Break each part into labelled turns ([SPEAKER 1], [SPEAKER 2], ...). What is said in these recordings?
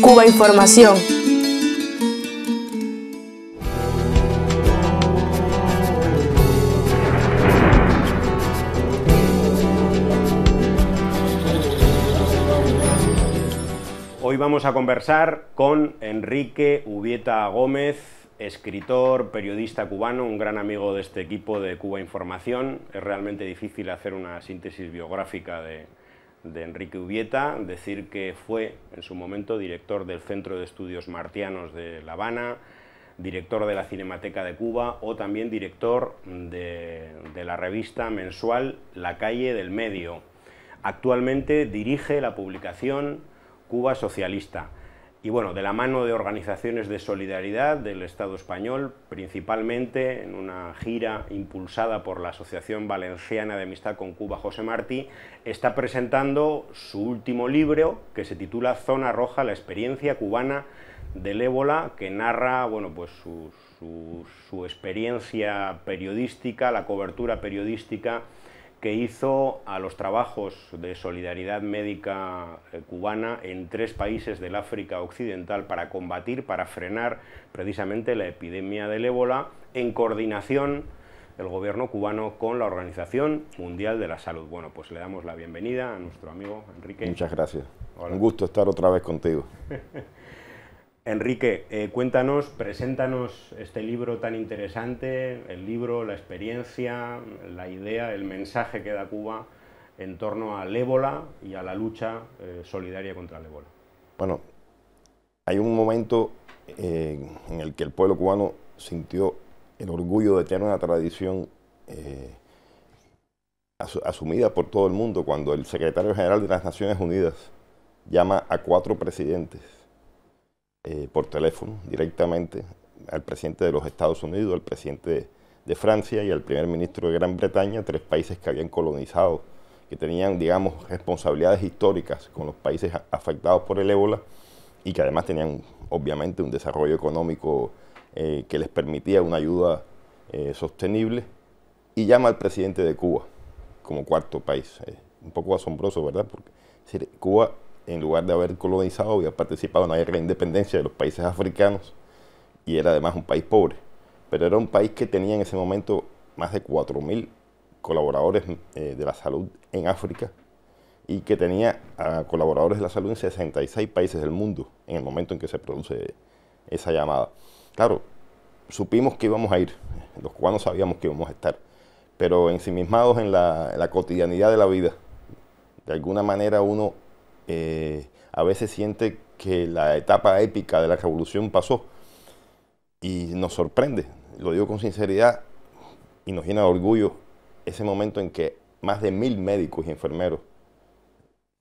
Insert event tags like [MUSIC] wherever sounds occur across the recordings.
[SPEAKER 1] Cuba Información. Hoy vamos a conversar con Enrique Ubieta Gómez, escritor, periodista cubano, un gran amigo de este equipo de Cuba Información. Es realmente difícil hacer una síntesis biográfica de, de Enrique Ubieta, decir que fue en su momento director del Centro de Estudios Martianos de La Habana, director de la Cinemateca de Cuba o también director de, de la revista mensual La Calle del Medio. Actualmente dirige la publicación Cuba Socialista y bueno, de la mano de organizaciones de solidaridad del Estado español, principalmente en una gira impulsada por la Asociación Valenciana de Amistad con Cuba José Martí, está presentando su último libro que se titula Zona Roja, la experiencia cubana del ébola, que narra pues su experiencia periodística, la cobertura periodística que hizo a los trabajos de solidaridad médica eh, cubana en tres países del África Occidental para combatir, para frenar precisamente la epidemia del ébola en coordinación del gobierno cubano con la Organización Mundial de la Salud. Bueno, pues le damos la bienvenida a nuestro amigo Enrique. Muchas gracias. Un gusto
[SPEAKER 2] estar otra vez contigo.
[SPEAKER 1] [LAUGHS] Enrique, eh, cuéntanos, preséntanos este libro tan interesante, el libro, la experiencia, la idea, el mensaje que da Cuba en torno al ébola y a la lucha eh, solidaria contra el ébola.
[SPEAKER 2] Bueno, hay un momento eh, en el que el pueblo cubano sintió el orgullo de tener una tradición asumida por todo el mundo cuando el secretario general de las Naciones Unidas llama a cuatro presidentes eh, por teléfono directamente al presidente de los Estados Unidos, al presidente de, Francia y al primer ministro de Gran Bretaña, tres países que habían colonizado, que tenían, digamos, responsabilidades históricas con los países afectados por el ébola y que además tenían, obviamente, un desarrollo económico eh, que les permitía una ayuda eh, sostenible. Y llama al presidente de Cuba como cuarto país. un poco asombroso, ¿verdad? Porque Cuba en lugar de haber colonizado, había participado en la guerra de independencia de los países africanos y era además un país pobre. Pero era un país que tenía en ese momento más de 4.000 colaboradores eh, de la salud en África y que tenía a colaboradores de la salud en 66 países del mundo en el momento en que se produce esa llamada. Claro, supimos que íbamos a ir, los cubanos sabíamos que íbamos a estar, pero ensimismados en la, en la cotidianidad de la vida, de alguna manera uno eh, a veces siente que la etapa épica de la revolución pasó y nos sorprende, lo digo con sinceridad y nos llena de orgullo ese momento en que más de mil médicos y enfermeros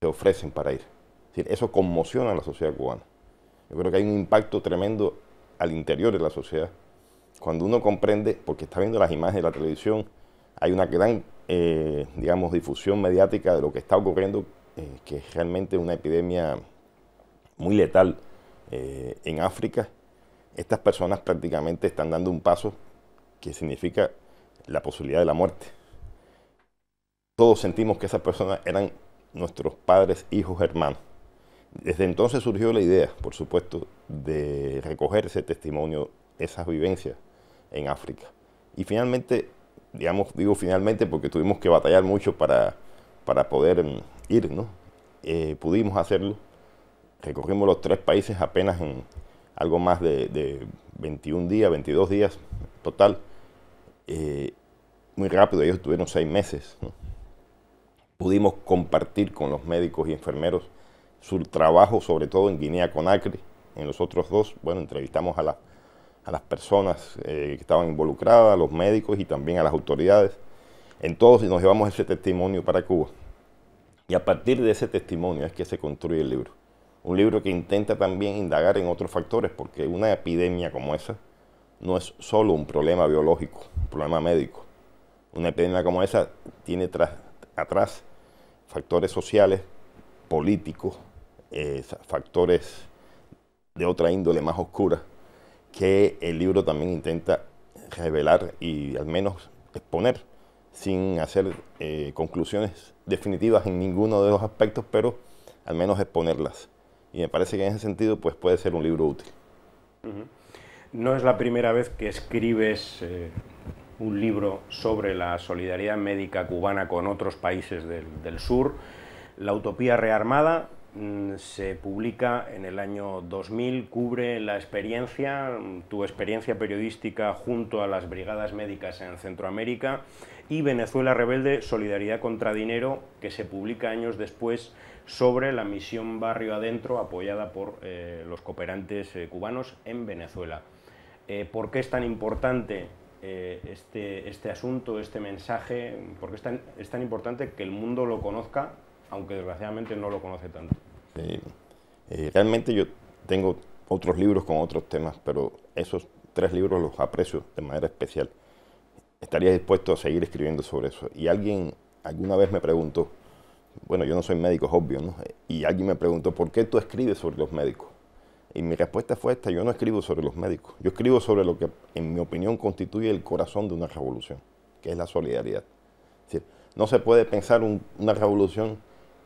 [SPEAKER 2] se ofrecen para ir. Es eso conmociona a la sociedad cubana. Yo creo que hay un impacto tremendo al interior de la sociedad. Cuando uno comprende, porque está viendo las imágenes de la televisión, hay una gran, eh, digamos, difusión mediática de lo que está ocurriendo eh, que es realmente una epidemia muy letal eh, en África, estas personas prácticamente están dando un paso que significa la posibilidad de la muerte. Todos sentimos que esas personas eran nuestros padres, hijos, hermanos. Desde entonces surgió la idea, por supuesto, de recoger ese testimonio, esas vivencias en África. Y finalmente, digamos, digo finalmente porque tuvimos que batallar mucho para, para poder mm, eh, pudimos hacerlo. Recorrimos los tres países apenas en algo más de, 21 días, 22 días total. Eh, muy rápido, ellos tuvieron seis meses. Pudimos compartir con los médicos y enfermeros su trabajo, sobre todo en Guinea Conakry. En los otros dos, bueno, entrevistamos a, las personas eh, que estaban involucradas, a los médicos y también a las autoridades. En todos y nos llevamos ese testimonio para Cuba. Y a partir de ese testimonio es que se construye el libro. Un libro que intenta también indagar en otros factores, porque una epidemia como esa no es solo un problema biológico, un problema médico. Una epidemia como esa tiene atrás factores sociales, políticos, eh, factores de otra índole más oscura, que el libro también intenta revelar y al menos exponer sin hacer eh, conclusiones definitivas en ninguno de los aspectos, pero al menos exponerlas. Y me parece que en ese sentido pues, puede ser un libro útil.
[SPEAKER 1] No es la primera vez que escribes eh, un libro sobre la solidaridad médica cubana con otros países del sur. La utopía rearmada, Mm, se publica en el año 2000, cubre la experiencia, mm, tu experiencia periodística junto a las brigadas médicas en Centroamérica y Venezuela Rebelde, Solidaridad contra Dinero, que se publica años después sobre la misión Barrio Adentro apoyada por eh, los cooperantes eh, cubanos en Venezuela. Eh, ¿Por qué es tan importante este, este, asunto, este mensaje? ¿Por qué es tan importante que el mundo lo conozca aunque desgraciadamente no lo conoce tanto.
[SPEAKER 2] realmente yo tengo otros libros con otros temas, pero esos tres libros los aprecio de manera especial. Estaría dispuesto a seguir escribiendo sobre eso. Y alguien alguna vez me preguntó, bueno, yo no soy médico, es obvio, ¿no? Y alguien me preguntó, ¿por qué tú escribes sobre los médicos? Y mi respuesta fue esta, yo no escribo sobre los médicos, yo escribo sobre lo que, en mi opinión, constituye el corazón de una revolución, que es la solidaridad. Es decir, no se puede pensar una revolución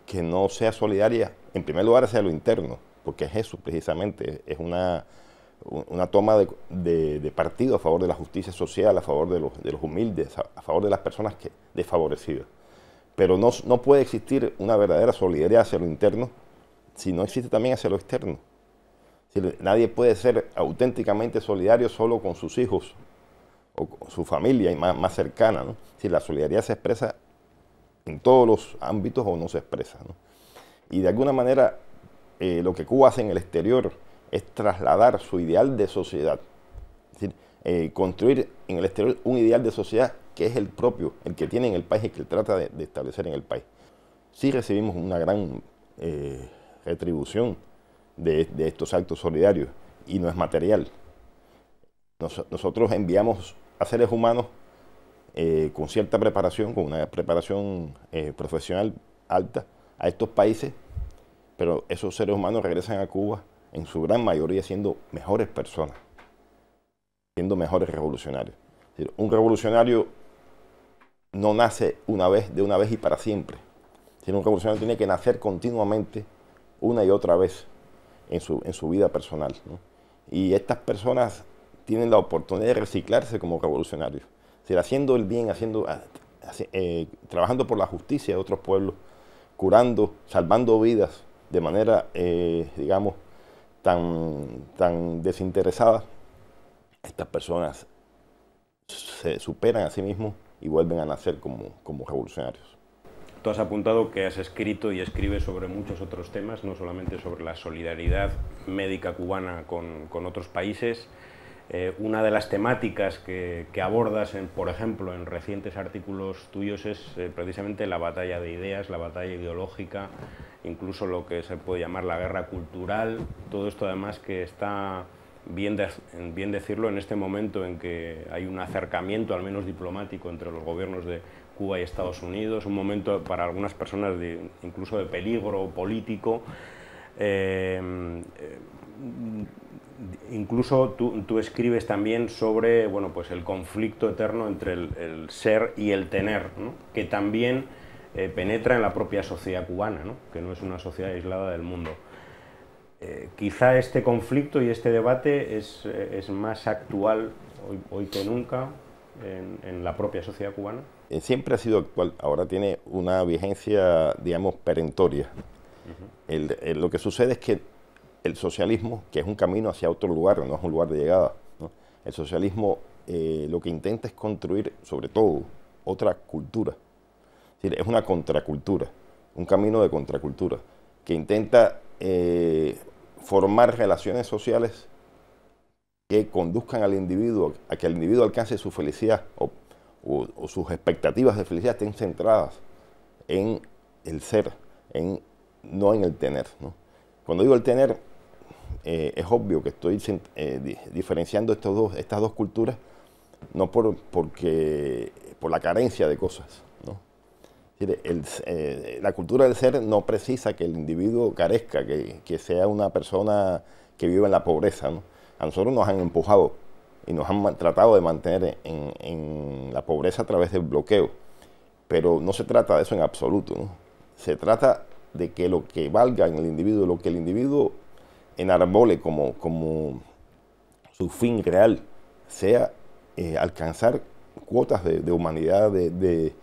[SPEAKER 2] que no sea solidaria, en primer lugar hacia lo interno, porque Jesús precisamente, es una, toma de, partido a favor de la justicia social, a favor de los, de los humildes, a, favor de las personas que, desfavorecidas. Pero no, puede existir una verdadera solidaridad hacia lo interno si no existe también hacia lo externo. nadie puede ser auténticamente solidario solo con sus hijos o con su familia y más, cercana. Si la solidaridad se expresa en todos los ámbitos o no se expresa. Y de alguna manera eh, lo que Cuba hace en el exterior es trasladar su ideal de sociedad, es decir, eh, construir en el exterior un ideal de sociedad que es el propio, el que tiene en el país y que trata de, establecer en el país. Sí recibimos una gran eh, retribución de, estos actos solidarios y no es material. nosotros enviamos a seres humanos eh, con cierta preparación, con una preparación eh, profesional alta a estos países, pero esos seres humanos regresan a Cuba en su gran mayoría siendo mejores personas, siendo mejores revolucionarios. un revolucionario no nace una vez, de una vez y para siempre, sino un revolucionario tiene que nacer continuamente una y otra vez en su, en su vida personal. Y estas personas tienen la oportunidad de reciclarse como revolucionarios haciendo el bien, haciendo, ah, eh, trabajando por la justicia de otros pueblos, curando, salvando vidas de manera, eh, digamos, tan, tan desinteresada, estas personas se superan a sí mismos y vuelven a nacer como, revolucionarios.
[SPEAKER 1] Tú has apuntado que has escrito y escribes sobre muchos otros temas, no solamente sobre la solidaridad médica cubana con, con otros países, eh, una de las temáticas que, abordas, por ejemplo, en recientes artículos tuyos es eh, precisamente la batalla de ideas, la batalla ideológica, incluso lo que se puede llamar la guerra cultural, todo esto además que está bien, decirlo en este momento en que hay un acercamiento, al menos diplomático, entre los gobiernos de Cuba y Estados Unidos, un momento para algunas personas incluso de peligro político. Eh, incluso tú, tú, escribes también sobre bueno, pues el conflicto eterno entre el, ser y el tener, que también eh, penetra en la propia sociedad cubana, que no es una sociedad aislada del mundo. Eh, quizá este conflicto y este debate es, eh, más actual hoy, que nunca en, la propia sociedad cubana.
[SPEAKER 2] Siempre ha sido actual, ahora tiene una vigencia, digamos, perentoria. lo que sucede es que el socialismo, que es un camino hacia otro lugar, no es un lugar de llegada, el socialismo eh, lo que intenta es construir, sobre todo, otra cultura. Es, una contracultura, un camino de contracultura, que intenta eh, formar relaciones sociales que conduzcan al individuo, a que el individuo alcance su felicidad o, sus expectativas de felicidad estén centradas en el ser, en, no en el tener. Cuando digo el tener, eh, es obvio que estoy eh, diferenciando estas dos culturas no por, porque, por la carencia de cosas. Eh, la cultura del ser no precisa que el individuo carezca, que, sea una persona que viva en la pobreza. A nosotros nos han empujado y nos han tratado de mantener en, la pobreza a través del bloqueo. Pero no se trata de eso en absoluto. Se trata de que lo que valga en el individuo, lo que el individuo enarbole como, como su fin real sea eh, alcanzar cuotas de, humanidad, de,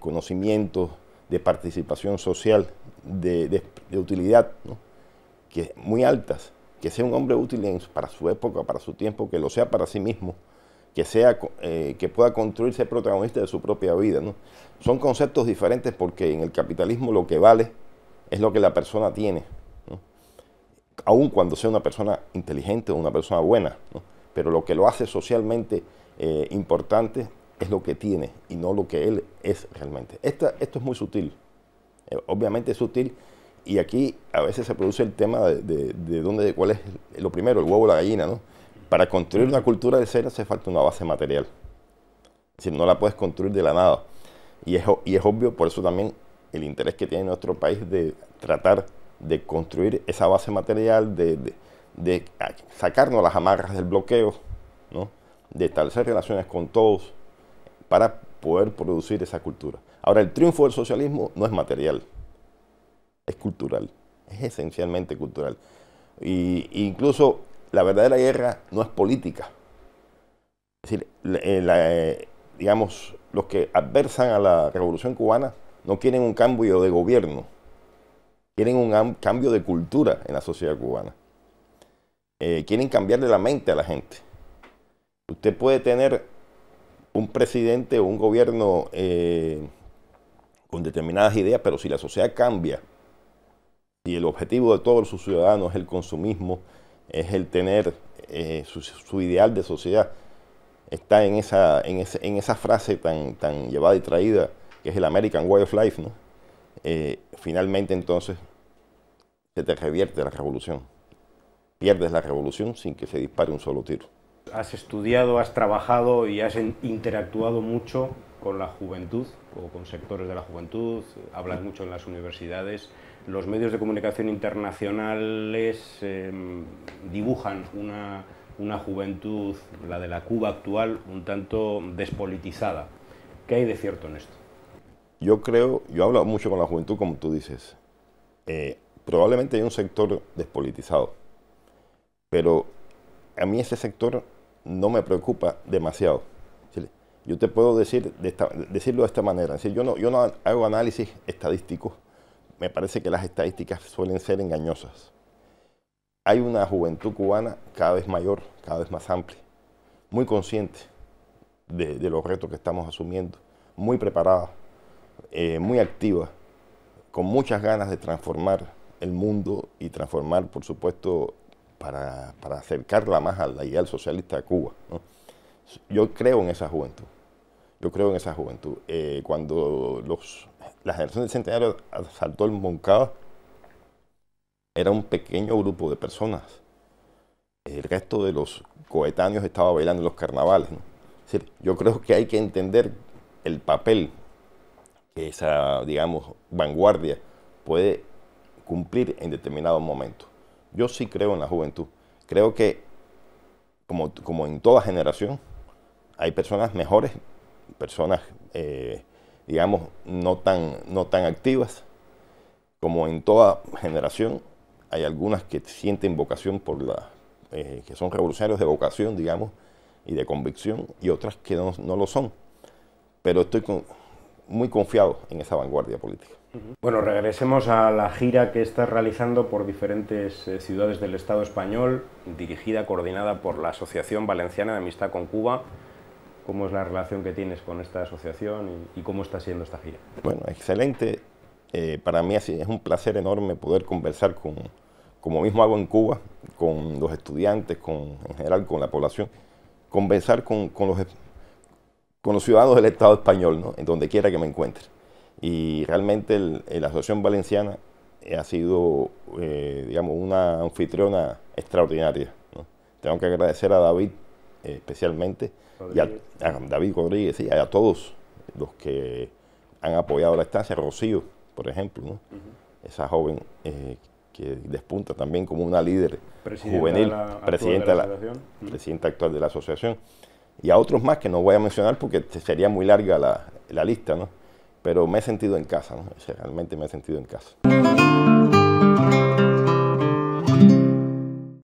[SPEAKER 2] conocimiento, de participación social, de, utilidad, que muy altas, que sea un hombre útil para su época, para su tiempo, que lo sea para sí mismo, que, sea, eh, que pueda construirse protagonista de su propia vida. Son conceptos diferentes porque en el capitalismo lo que vale es lo que la persona tiene aun cuando sea una persona inteligente o una persona buena, pero lo que lo hace socialmente eh, importante es lo que tiene y no lo que él es realmente. esto es muy sutil, eh, obviamente es sutil y aquí a veces se produce el tema de, dónde, cuál es lo primero, el huevo o la gallina. Para construir una cultura de ser hace falta una base material, Si no la puedes construir de la nada. Y y es obvio, por eso también el interés que tiene nuestro país de tratar de construir esa base material, de, sacarnos las amarras del bloqueo, de establecer relaciones con todos para poder producir esa cultura. Ahora, el triunfo del socialismo no es material, es cultural, es esencialmente cultural. Y, e incluso la verdadera guerra no es política. Es decir, eh, eh, digamos, los que adversan a la revolución cubana no quieren un cambio de gobierno, quieren un cambio de cultura en la sociedad cubana. Eh, quieren cambiarle la mente a la gente. Usted puede tener un presidente o un gobierno eh, con determinadas ideas, pero si la sociedad cambia, y el objetivo de todos sus ciudadanos es el consumismo, es el tener eh, su, ideal de sociedad, está en esa, en, esa frase tan, tan llevada y traída que es el American Way of Life, ¿no? Eh, finalmente entonces se te revierte la revolución. Pierdes la revolución sin que se dispare un solo tiro.
[SPEAKER 1] Has estudiado, has trabajado y has interactuado mucho con la juventud o con sectores de la juventud, hablas mucho en las universidades. Los medios de comunicación internacionales em, dibujan una, una juventud, la de la Cuba actual, un tanto despolitizada. ¿Qué hay de cierto en esto?
[SPEAKER 2] Yo creo, yo he hablado mucho con la juventud, como tú dices. Eh, probablemente hay un sector despolitizado, pero a mí ese sector no me preocupa demasiado. Yo te puedo decir decirlo de esta manera. yo, no, yo no hago análisis estadístico, Me parece que las estadísticas suelen ser engañosas. Hay una juventud cubana cada vez mayor, cada vez más amplia, muy consciente de los retos que estamos asumiendo, muy preparada eh, muy activa, con muchas ganas de transformar el mundo y transformar, por supuesto, para, para acercarla más a la ideal socialista de Cuba. Yo creo en esa juventud, yo creo en esa juventud. Eh, cuando los, la generación del centenario asaltó el Moncada, era un pequeño grupo de personas. El resto de los coetáneos estaba bailando en los carnavales. yo creo que hay que entender el papel que esa, digamos, vanguardia puede cumplir en determinados momentos. Yo sí creo en la juventud. Creo que, como, como en toda generación, hay personas mejores, personas, eh, digamos, no tan, no tan activas. Como en toda generación, hay algunas que sienten vocación por la, eh, que son revolucionarios de vocación, digamos, y de convicción, y otras que no, no lo son. Pero estoy con, muy confiado en esa vanguardia política.
[SPEAKER 1] Bueno, regresemos a la gira que está realizando por diferentes eh, ciudades del Estado español, dirigida, coordinada por la Asociación Valenciana de Amistad con Cuba. ¿Cómo es la relación que tienes con esta asociación y, cómo está siendo esta gira?
[SPEAKER 2] Bueno, excelente. Eh, para mí es un placer enorme poder conversar con, como mismo hago en Cuba, con los estudiantes, con, en general con la población, conversar con, con los con los ciudadanos del Estado español, ¿no? en donde quiera que me encuentre. Y realmente eh, la Asociación Valenciana eh, ha sido, eh, digamos, una anfitriona extraordinaria. Tengo que agradecer a David especialmente, y a, David Rodríguez, y a todos los que han apoyado la estancia, Rocío, por ejemplo, esa joven que despunta también como una líder
[SPEAKER 1] juvenil, presidenta, de la,
[SPEAKER 2] presidenta actual de la asociación y a otros más que no voy a mencionar porque sería muy larga la, lista, ¿no? Pero me he sentido en casa, ¿no? realmente me he sentido en casa.